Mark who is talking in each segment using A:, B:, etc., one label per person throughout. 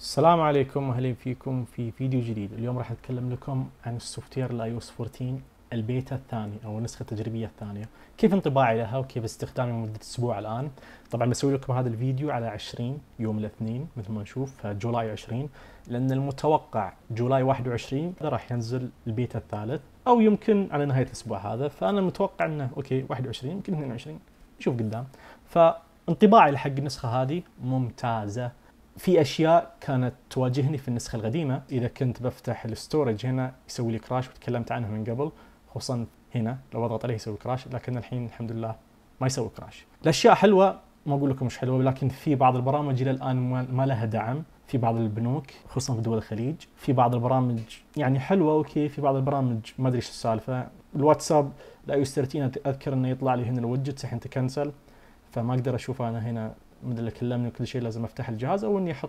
A: السلام عليكم اهلا فيكم في فيديو جديد اليوم راح اتكلم لكم عن السوفت وير لايوس او 14 البيتا الثاني او النسخه التجريبيه الثانيه كيف انطباعي لها وكيف استخدامي لمده اسبوع الان طبعا بسوي لكم هذا الفيديو على 20 يوم الاثنين مثل ما نشوف آه، جولاي 20 لان المتوقع جولاي 21 راح ينزل البيتا الثالث او يمكن على نهايه الاسبوع هذا فانا متوقع انه اوكي 21 يمكن 22 نشوف قدام فانطباعي لحق النسخه هذه ممتازه في اشياء كانت تواجهني في النسخه القديمه اذا كنت بفتح الستورج هنا يسوي لي كراش وتكلمت عنها من قبل خصوصا هنا لو اضغط عليه يسوي كراش لكن الحين الحمد لله ما يسوي كراش الاشياء حلوه ما اقول لكم مش حلوه ولكن في بعض البرامج الى الان ما لها دعم في بعض البنوك خصوصا في دول الخليج في بعض البرامج يعني حلوه اوكي في بعض البرامج ما ادري ايش السالفه الواتساب لا يسترتين اذكر انه يطلع لي هنا الوجت الحين تكنسل فما اقدر اشوفه انا هنا مدري كلمني وكل شيء لازم افتح الجهاز او اني احط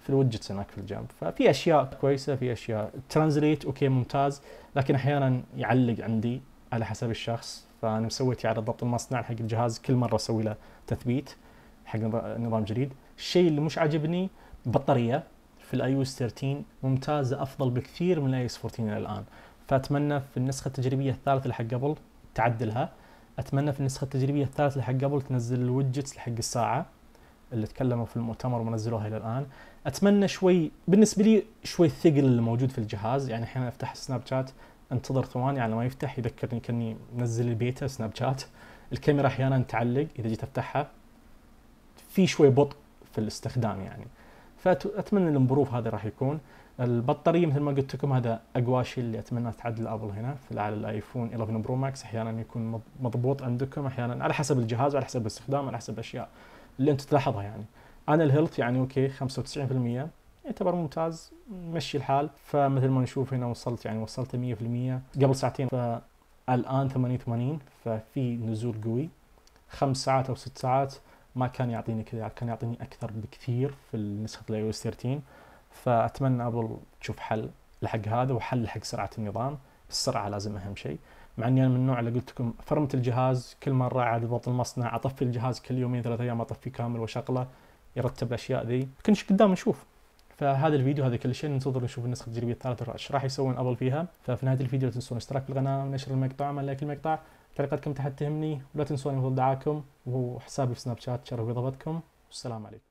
A: في الوجت هناك في الجنب ففي اشياء كويسه في اشياء ترانزليت اوكي ممتاز لكن احيانا يعلق عندي على حسب الشخص فانا مسويت على يعني ضبط المصنع حق الجهاز كل مره اسوي له تثبيت حق نظام جديد الشيء اللي مش عاجبني بطاريه في الاي او اس 13 ممتازه افضل بكثير من الاي اس 14 الى الان فاتمنى في النسخه التجريبيه الثالثه اللي حق قبل تعدلها اتمنى في النسخه التجريبيه الثالثه حق قبل تنزل الوجتس حق الساعه اللي تكلموا في المؤتمر ونزلوها نزلوها الى الان اتمنى شوي بالنسبه لي شوي الثقل اللي موجود في الجهاز يعني احيانا افتح سناب شات انتظر ثواني على ما يفتح يذكرني كاني منزل البيتا سناب شات الكاميرا احيانا تعلق اذا جيت افتحها في شوي بطء في الاستخدام يعني فاتمنى الامبروف هذا راح يكون البطاريه مثل ما قلت لكم هذا اقوى شيء اللي اتمنى تعدل ابل هنا في على الايفون 11 برو ماكس احيانا يكون مضبوط عندكم احيانا على حسب الجهاز وعلى حسب الاستخدام على حسب الاشياء اللي انت تلاحظها يعني انا الهيلث يعني اوكي 95% يعتبر ممتاز مشي الحال فمثل ما نشوف هنا وصلت يعني وصلت 100% قبل ساعتين فالان 88 ففي نزول قوي خمس ساعات او ست ساعات ما كان يعطيني كذا يعني كان يعطيني اكثر بكثير في نسخه الاي او اس 13 فاتمنى ابل تشوف حل لحق هذا وحل لحق سرعه النظام السرعه لازم اهم شيء مع اني انا من النوع اللي قلت لكم فرمت الجهاز كل مره عاد ضبط المصنع اطفي الجهاز كل يومين ثلاثة ايام اطفيه كامل واشغله يرتب الاشياء ذي شيء قدام نشوف فهذا الفيديو هذا كل شيء ننتظر نشوف النسخه التجريبيه الثالثه ايش راح يسوون ابل فيها ففي نهايه الفيديو لا تنسون الاشتراك في القناه ونشر المقطع من لايك المقطع تعليقاتكم تحت تهمني ولا تنسون دعاكم وحسابي في سناب شات شرف اضافتكم والسلام عليكم